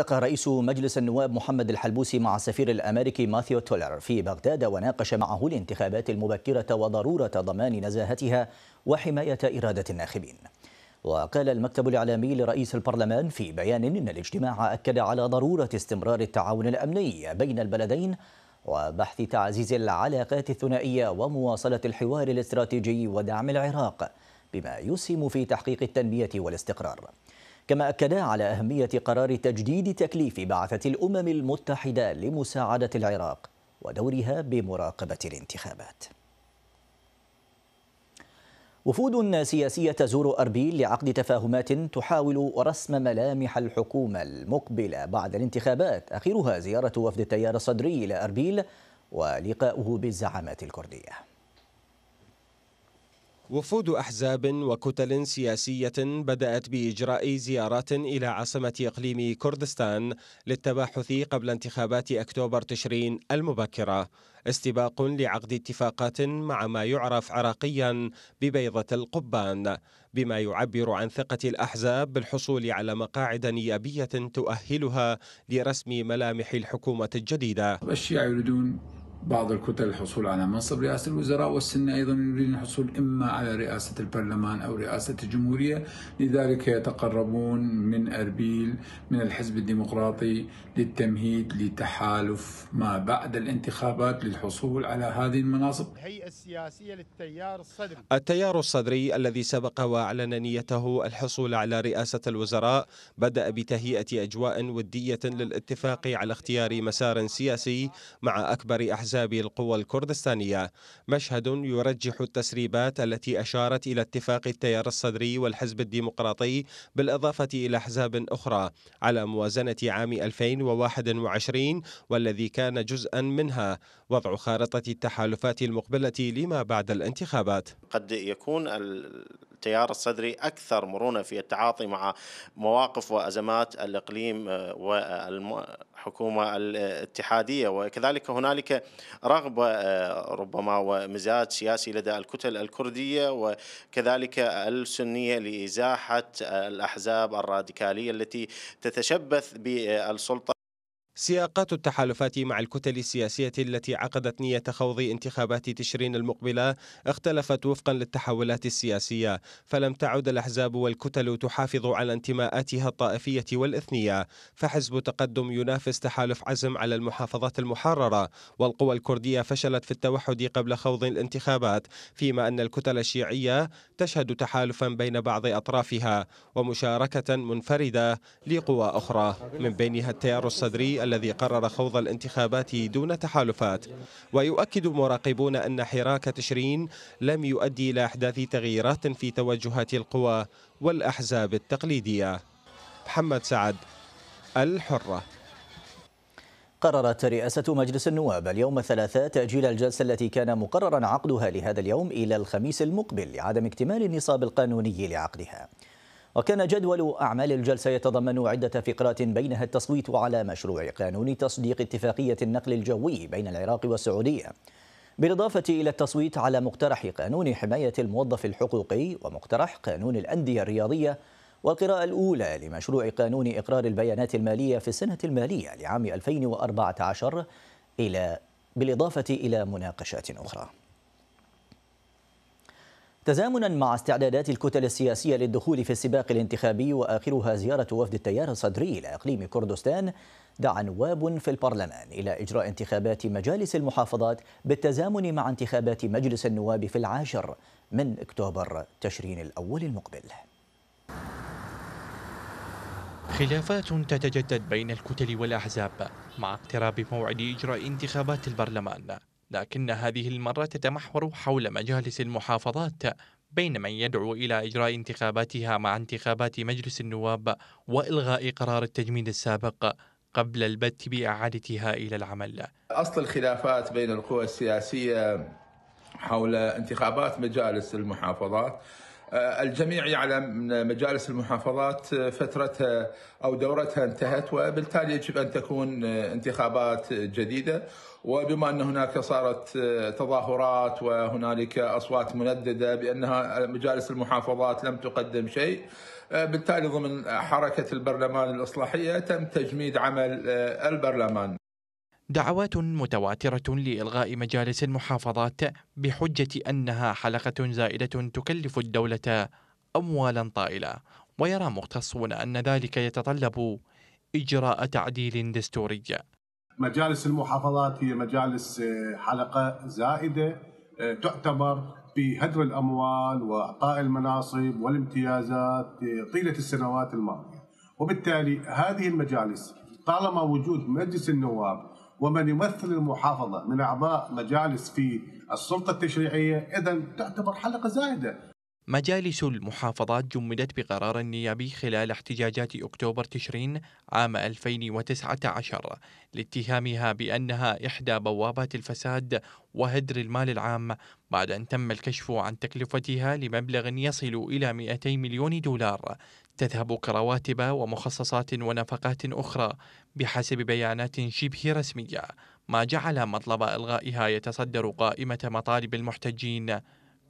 التقى رئيس مجلس النواب محمد الحلبوسي مع السفير الأمريكي ماثيو تولر في بغداد وناقش معه الانتخابات المبكرة وضرورة ضمان نزاهتها وحماية إرادة الناخبين وقال المكتب الإعلامي لرئيس البرلمان في بيان إن الاجتماع أكد على ضرورة استمرار التعاون الأمني بين البلدين وبحث تعزيز العلاقات الثنائية ومواصلة الحوار الاستراتيجي ودعم العراق بما يسهم في تحقيق التنمية والاستقرار كما أكدا على أهمية قرار تجديد تكليف بعثة الأمم المتحدة لمساعدة العراق ودورها بمراقبة الانتخابات وفود سياسية تزور أربيل لعقد تفاهمات تحاول رسم ملامح الحكومة المقبلة بعد الانتخابات آخرها زيارة وفد التيار الصدري إلى أربيل ولقاؤه بالزعامات الكردية وفود أحزاب وكتل سياسية بدأت بإجراء زيارات إلى عاصمة إقليم كردستان للتباحث قبل انتخابات أكتوبر تشرين المبكرة استباق لعقد اتفاقات مع ما يعرف عراقيا ببيضة القبان بما يعبر عن ثقة الأحزاب بالحصول على مقاعد نيابية تؤهلها لرسم ملامح الحكومة الجديدة الشيعة يريدون بعض الكتل الحصول على منصب رئاسة الوزراء والسنة أيضا يريدون الحصول إما على رئاسة البرلمان أو رئاسة الجمهورية لذلك يتقربون من أربيل من الحزب الديمقراطي للتمهيد لتحالف ما بعد الانتخابات للحصول على هذه المناصب الهيئة السياسية للتيار الصدري التيار الصدري الذي سبق وأعلن نيته الحصول على رئاسة الوزراء بدأ بتهيئة أجواء ودية للاتفاق على اختيار مسار سياسي مع أكبر أحزاب أحزاب القوى الكردستانية مشهد يرجح التسريبات التي أشارت إلى اتفاق التيار الصدري والحزب الديمقراطي بالإضافة إلى أحزاب أخرى على موازنة عام 2021 والذي كان جزءا منها وضع خارطة التحالفات المقبلة لما بعد الانتخابات قد يكون التيار الصدري أكثر مرونة في التعاطي مع مواقف وأزمات الإقليم آه، والمؤ... الحكومه الاتحاديه وكذلك هنالك رغبه آه، ربما ومزاج سياسي لدى الكتل الكرديه وكذلك السنيه لازاحه الاحزاب الراديكاليه التي تتشبث بالسلطه سياقات التحالفات مع الكتل السياسية التي عقدت نية خوض انتخابات تشرين المقبلة اختلفت وفقا للتحولات السياسية فلم تعد الأحزاب والكتل تحافظ على انتماءاتها الطائفية والإثنية فحزب تقدم ينافس تحالف عزم على المحافظات المحررة والقوى الكردية فشلت في التوحد قبل خوض الانتخابات فيما أن الكتل الشيعية تشهد تحالفا بين بعض أطرافها ومشاركة منفردة لقوى أخرى من بينها التيار الصدري الذي قرر خوض الانتخابات دون تحالفات ويؤكد مراقبون أن حراك تشرين لم يؤدي إلى إحداث تغييرات في توجهات القوى والأحزاب التقليدية محمد سعد الحرة قررت رئاسة مجلس النواب اليوم الثلاثاء تأجيل الجلسة التي كان مقررا عقدها لهذا اليوم إلى الخميس المقبل لعدم اكتمال النصاب القانوني لعقدها وكان جدول أعمال الجلسة يتضمن عدة فقرات بينها التصويت على مشروع قانون تصديق اتفاقية النقل الجوي بين العراق والسعودية بالإضافة إلى التصويت على مقترح قانون حماية الموظف الحقوقي ومقترح قانون الأندية الرياضية والقراءة الأولى لمشروع قانون إقرار البيانات المالية في السنة المالية لعام 2014 إلى بالإضافة إلى مناقشات أخرى تزامنا مع استعدادات الكتل السياسية للدخول في السباق الانتخابي وآخرها زيارة وفد التيار الصدري إلى إقليم كردستان دعا نواب في البرلمان إلى إجراء انتخابات مجالس المحافظات بالتزامن مع انتخابات مجلس النواب في العاشر من أكتوبر تشرين الأول المقبل خلافات تتجدد بين الكتل والأحزاب مع اقتراب موعد إجراء انتخابات البرلمان لكن هذه المرة تتمحور حول مجالس المحافظات بين من يدعو إلى إجراء انتخاباتها مع انتخابات مجلس النواب وإلغاء قرار التجميد السابق قبل البت بإعادتها إلى العمل أصل الخلافات بين القوى السياسية حول انتخابات مجالس المحافظات آه، الجميع يعلم ان مجالس المحافظات آه، فترتها آه، او دورتها انتهت وبالتالي يجب ان تكون انتخابات جديده وبما ان هناك صارت تظاهرات وهنالك اصوات مندده بانها مجالس المحافظات لم تقدم شيء بالتالي ضمن حركه البرلمان الاصلاحيه تم تجميد عمل البرلمان دعوات متواترة لإلغاء مجالس المحافظات بحجة أنها حلقة زائدة تكلف الدولة أموالا طائلة ويرى مختصون أن ذلك يتطلب إجراء تعديل دستوري مجالس المحافظات هي مجالس آه، حلقة زائدة آه، تعتبر بهدر الأموال وإعطاء المناصب والامتيازات آه، طيلة السنوات الماضية وبالتالي هذه المجالس طالما وجود مجلس النواب ومن يمثل المحافظة من أعضاء مجالس في السلطة التشريعية إذا تعتبر حلقة زائدة مجالس المحافظات جمدت بقرار نيابي خلال احتجاجات أكتوبر تشرين عام 2019 لاتهامها بأنها إحدى بوابات الفساد وهدر المال العام بعد أن تم الكشف عن تكلفتها لمبلغ يصل إلى 200 مليون دولار تذهب كرواتب ومخصصات ونفقات أخرى بحسب بيانات شبه رسمية ما جعل مطلب إلغائها يتصدر قائمة مطالب المحتجين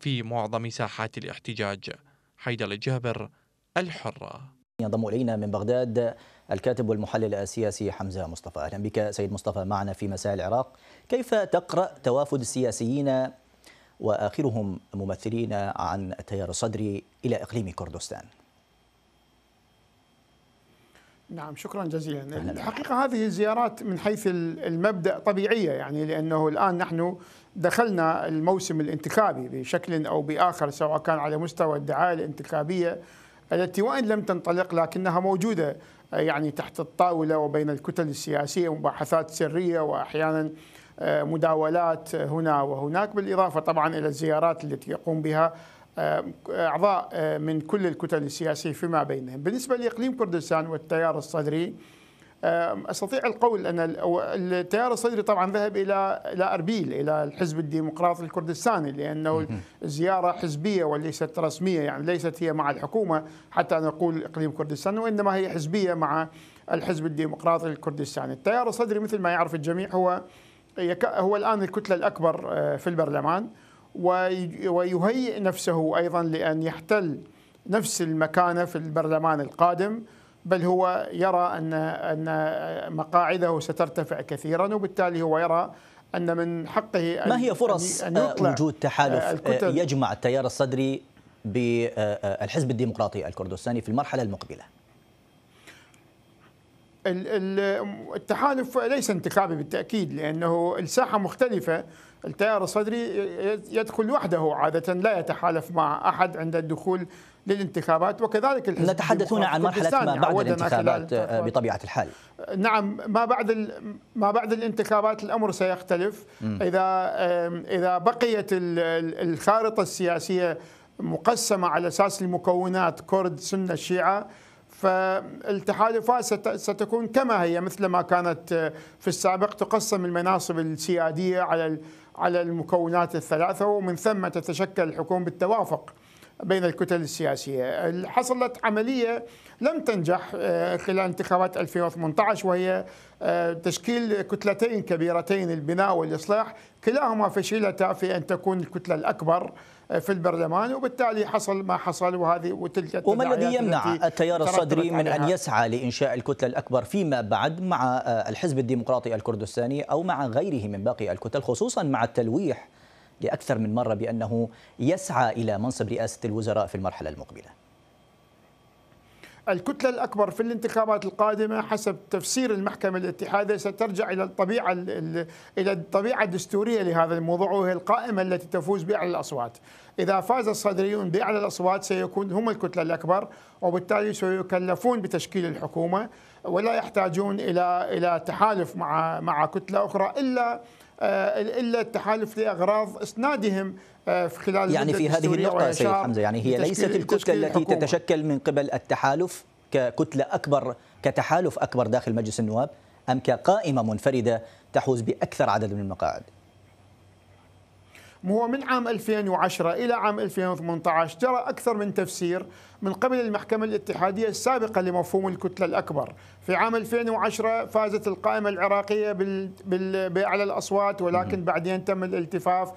في معظم ساحات الاحتجاج حيدر الجابر الحرة ينضم إلينا من بغداد الكاتب والمحلل السياسي حمزة مصطفى أهلا بك سيد مصطفى معنا في مساء العراق كيف تقرأ توافد السياسيين وآخرهم ممثلين عن التيار الصدري إلى إقليم كردستان؟ نعم شكرا جزيلا الحقيقة هذه الزيارات من حيث المبدأ طبيعية يعني لأنه الآن نحن دخلنا الموسم الانتخابي بشكل أو بآخر سواء كان على مستوى الدعاية الانتخابية التي وإن لم تنطلق لكنها موجودة آه، يعني تحت الطاولة وبين الكتل السياسية مباحثات سرية وأحيانا آه، مداولات هنا وهناك بالإضافة طبعا إلى الزيارات التي يقوم بها آه، أعضاء آه، من كل الكتل السياسية فيما بينهم بالنسبة لإقليم كردستان والتيار الصدري آه، استطيع القول ان التيار الصدري طبعا ذهب الى الى اربيل الى الحزب الديمقراطي الكردستاني لانه زياره حزبيه وليست رسميه يعني ليست هي مع الحكومه حتى نقول اقليم كردستان وانما هي حزبيه مع الحزب الديمقراطي الكردستاني. التيار الصدري مثل ما يعرف الجميع هو هو الان الكتله الاكبر في البرلمان ويهيئ نفسه أيضا لأن يحتل نفس المكانة في البرلمان القادم بل هو يرى أن أن مقاعده سترتفع كثيرا وبالتالي هو يرى أن من حقه أن ما هي فرص أن يطلع آه، وجود تحالف آه، الكتل. يجمع التيار الصدري بالحزب آه، الديمقراطي الكردستاني في المرحلة المقبلة التحالف ليس انتخابي بالتأكيد لأنه الساحة مختلفة التيار الصدري يدخل وحده عادة لا يتحالف مع أحد عند الدخول للانتخابات وكذلك الحزب نتحدث هنا عن مرحلة ما بعد آه، الانتخابات بطبيعة الحال نعم ما بعد ما بعد الانتخابات الأمر سيختلف م. إذا إذا بقيت الخارطة السياسية مقسمة على أساس المكونات كرد سنة شيعة فالتحالفات ستكون كما هي مثل ما كانت آه، في السابق تقسم المناصب السيادية على على المكونات الثلاثة ومن ثم تتشكل الحكومة بالتوافق بين الكتل السياسية حصلت عملية لم تنجح آه، خلال انتخابات 2018 وهي آه، تشكيل كتلتين كبيرتين البناء والإصلاح كلاهما فشلتا في أن تكون الكتلة الأكبر في البرلمان وبالتالي حصل ما حصل وهذه وتلك وما الذي يمنع التيار الصدري من ان يسعى لانشاء الكتله الاكبر فيما بعد مع آه، الحزب الديمقراطي الكردستاني او مع غيره من باقي الكتل خصوصا مع التلويح لاكثر من مره بانه يسعى الى منصب رئاسه الوزراء في المرحله المقبله الكتلة الأكبر في الانتخابات القادمة حسب تفسير المحكمة الاتحادية سترجع إلى الطبيعة إلى الطبيعة الدستورية لهذا الموضوع وهي القائمة التي تفوز بأعلى الأصوات إذا فاز الصدريون بأعلى الأصوات سيكون هم الكتلة الأكبر وبالتالي سيكلفون بتشكيل الحكومة ولا يحتاجون إلى إلى تحالف مع مع كتلة أخرى إلا آه، إلا التحالف لأغراض إسنادهم في خلال يعني في هذه النقطة سيد حمزة يعني هي ليست الكتلة التي تتشكل من قبل التحالف ككتلة أكبر كتحالف أكبر داخل مجلس النواب أم كقائمة منفردة تحوز بأكثر عدد من المقاعد هو من عام 2010 إلى عام 2018 جرى أكثر من تفسير من قبل المحكمة الاتحادية السابقة لمفهوم الكتلة الأكبر في عام 2010 فازت القائمة العراقية بأعلى الأصوات ولكن بعدين تم الالتفاف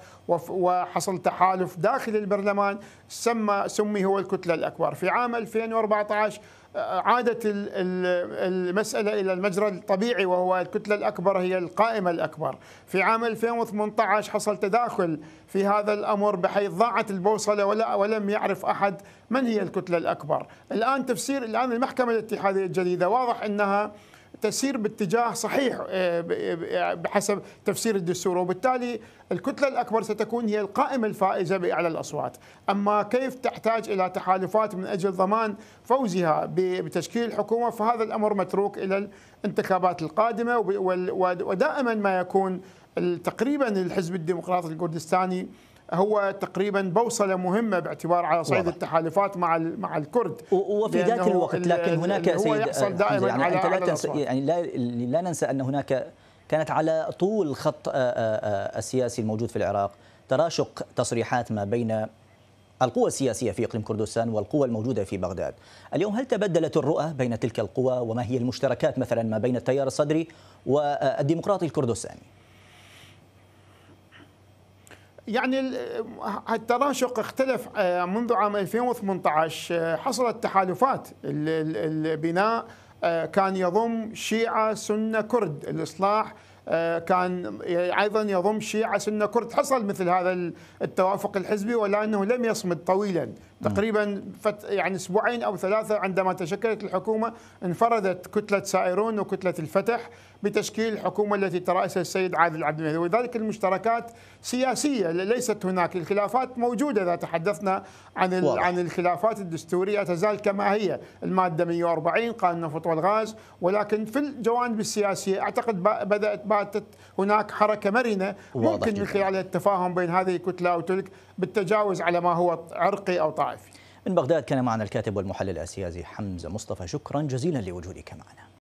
وحصل تحالف داخل البرلمان سمى سمي هو الكتلة الأكبر في عام 2014 عادت المسألة إلى المجرى الطبيعي وهو الكتلة الأكبر هي القائمة الأكبر في عام 2018 حصل تداخل في هذا الأمر بحيث ضاعت البوصلة ولا ولم يعرف أحد من هي الكتلة الأكبر الآن تفسير الآن المحكمة الاتحادية الجديدة واضح أنها تسير باتجاه صحيح آه، آه، بحسب تفسير الدستور وبالتالي الكتلة الأكبر ستكون هي القائمة الفائزة بأعلى الأصوات أما كيف تحتاج إلى تحالفات من أجل ضمان فوزها بتشكيل الحكومة فهذا الأمر متروك إلى الانتخابات القادمة ودائما ما يكون تقريبا الحزب الديمقراطي الكردستاني هو تقريبا بوصله مهمه باعتبار على صعيد التحالفات مع مع الكرد وفي ذات الوقت لكن هناك هو يحصل دائما يعني على, على لا تنسى يعني لا, لا ننسى ان هناك كانت على طول الخط آه، آه، آه، السياسي الموجود في العراق تراشق تصريحات ما بين القوى السياسية في إقليم كردستان والقوى الموجودة في بغداد اليوم هل تبدلت الرؤى بين تلك القوى وما هي المشتركات مثلا ما بين التيار الصدري والديمقراطي الكردستاني؟ يعني التراشق اختلف آه، منذ عام 2018 آه، حصلت تحالفات البناء آه، كان يضم شيعة سنة كرد الإصلاح آه، كان ايضا يضم شيعة سنه كرد حصل مثل هذا التوافق الحزبي ولكنه لم يصمد طويلا تقريبا فت يعني اسبوعين او ثلاثه عندما تشكلت الحكومه انفردت كتله سائرون وكتله الفتح بتشكيل الحكومه التي تراسها السيد عادل عبد المهدي ولذلك المشتركات سياسيه ليست هناك الخلافات موجوده اذا تحدثنا عن عن الخلافات الدستوريه تزال كما هي الماده 140 قانون النفط والغاز ولكن في الجوانب السياسيه اعتقد بدات باتت هناك حركه مرنه ممكن من على التفاهم بين هذه الكتله او تلك بالتجاوز على ما هو عرقي او طائفي. من بغداد كان معنا الكاتب والمحلل السياسي حمزه مصطفى شكرا جزيلا لوجودك معنا.